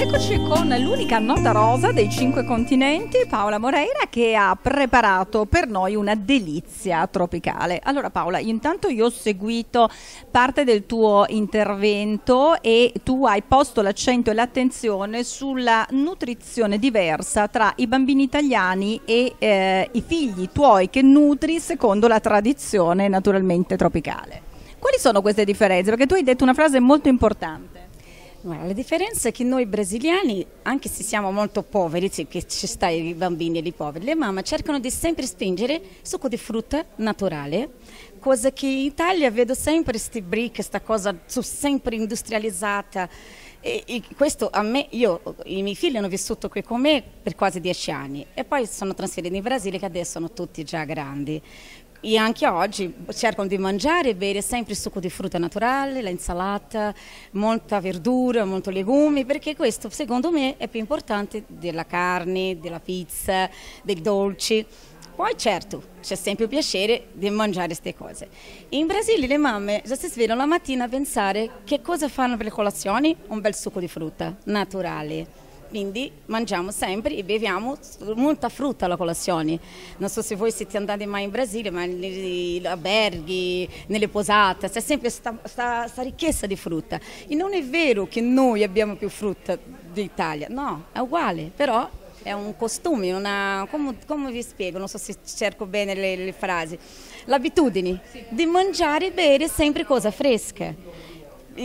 Eccoci con l'unica nota rosa dei cinque continenti, Paola Moreira, che ha preparato per noi una delizia tropicale. Allora Paola, intanto io ho seguito parte del tuo intervento e tu hai posto l'accento e l'attenzione sulla nutrizione diversa tra i bambini italiani e eh, i figli tuoi che nutri secondo la tradizione naturalmente tropicale. Quali sono queste differenze? Perché tu hai detto una frase molto importante. La differenza è che noi brasiliani, anche se siamo molto poveri, sì, che ci stanno i bambini e i poveri, le mamme cercano di sempre spingere succo di frutta naturale, cosa che in Italia vedo sempre questi briche, questa cosa sempre industrializzata. E, e questo a me, io, i miei figli hanno vissuto qui con me per quasi dieci anni e poi sono trasferiti in Brasile che adesso sono tutti già grandi. E anche oggi cercano di mangiare e bere sempre il succo di frutta naturale, la insalata, molta verdura, molti legumi, perché questo secondo me è più importante della carne, della pizza, dei dolci. Poi certo, c'è sempre il piacere di mangiare queste cose. In Brasile le mamme già si svegliano la mattina a pensare che cosa fanno per le colazioni? Un bel succo di frutta naturale quindi mangiamo sempre e beviamo molta frutta alla colazione. Non so se voi siete andati mai in Brasile, ma negli alberghi, nelle posate, c'è sempre questa ricchezza di frutta. E non è vero che noi abbiamo più frutta d'Italia, no, è uguale, però è un costume, una, come, come, vi spiego, non so se cerco bene le, le frasi, l'abitudine di mangiare e bere sempre cosa fresca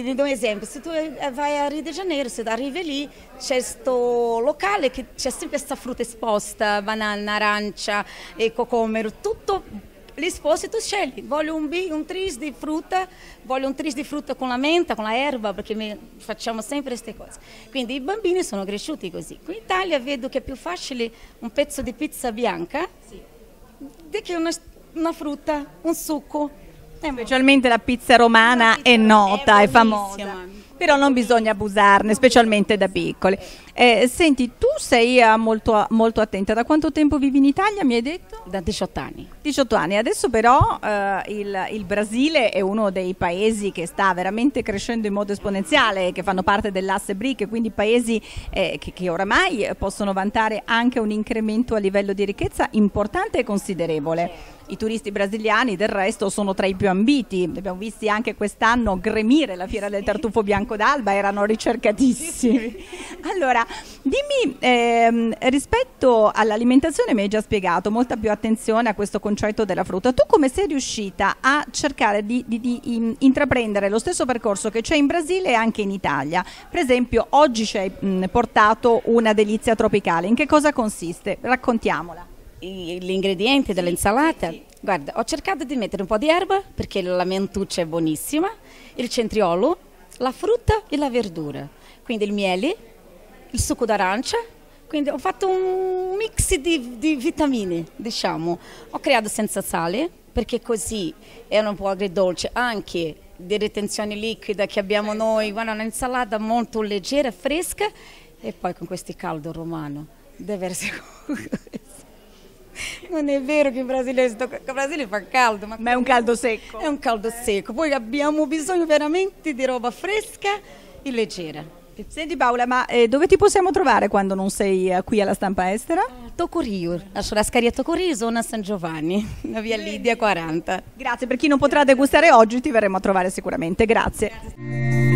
lhe dou um exemplo, se tu eh, vai a Rio de Janeiro, se tu arrivi lì, c'è questo locale che c'è sempre questa frutta esposta, banana, arancia e cocomero, tutto l'esposto e tu scegli, voglio un, un, tris di frutta, voglio un tris di frutta con la menta, con la erba, perché facciamo sempre queste cose. Quindi i bambini sono cresciuti così. Qui in Italia vedo che è più facile un pezzo di pizza bianca sì. che una, una frutta, un succo Specialmente la pizza romana è, è nota, è, è famosa. Però non bisogna abusarne, specialmente da piccoli. Eh, senti, tu sei eh, molto, molto, attenta. Da quanto tempo vivi in Italia, mi hai detto? Da 18 anni. 18 anni. Adesso però eh, il, il, Brasile è uno dei paesi che sta veramente crescendo in modo esponenziale, che fanno parte dell'asse BRIC, quindi paesi eh, che, che, oramai possono vantare anche un incremento a livello di ricchezza importante e considerevole. I turisti brasiliani del resto sono tra i più ambiti, li abbiamo visti anche quest'anno gremire la fiera del tartufo bianco Franco d'Alba erano ricercatissimi. Allora, dimmi, ehm, rispetto all'alimentazione mi hai già spiegato, molta più attenzione a questo concetto della frutta, tu come sei riuscita a cercare di, di, di intraprendere lo stesso percorso che c'è in Brasile e anche in Italia? Per esempio, oggi ci hai mh, portato una delizia tropicale, in che cosa consiste? Raccontiamola. Gli ingredienti dell'insalata? Sì, sì. Guarda, ho cercato di mettere un po' di erba perché la mentuccia è buonissima, il centriolo la frutta e la verdura, quindi il miele, il succo d'arancia, quindi ho fatto un mix di, di vitamine, diciamo. Ho creato senza sale, perché così era un po' agridolce, anche di retenzione liquida che abbiamo noi, guarda, un'insalata molto leggera, fresca e poi con questo caldo romano deve essere Non è vero che in Brasile, sto, in Brasile fa caldo. Ma, ma è un caldo secco. È un caldo eh. secco. Poi abbiamo bisogno veramente di roba fresca e leggera. Senti Paola, ma eh, dove ti possiamo trovare quando non sei eh, qui alla stampa estera? Eh, Tocorio, la Sciorascaria Tocorio, zona San Giovanni, la via Lidia 40. Grazie, per chi non potrà degustare oggi ti verremo a trovare sicuramente, grazie. grazie.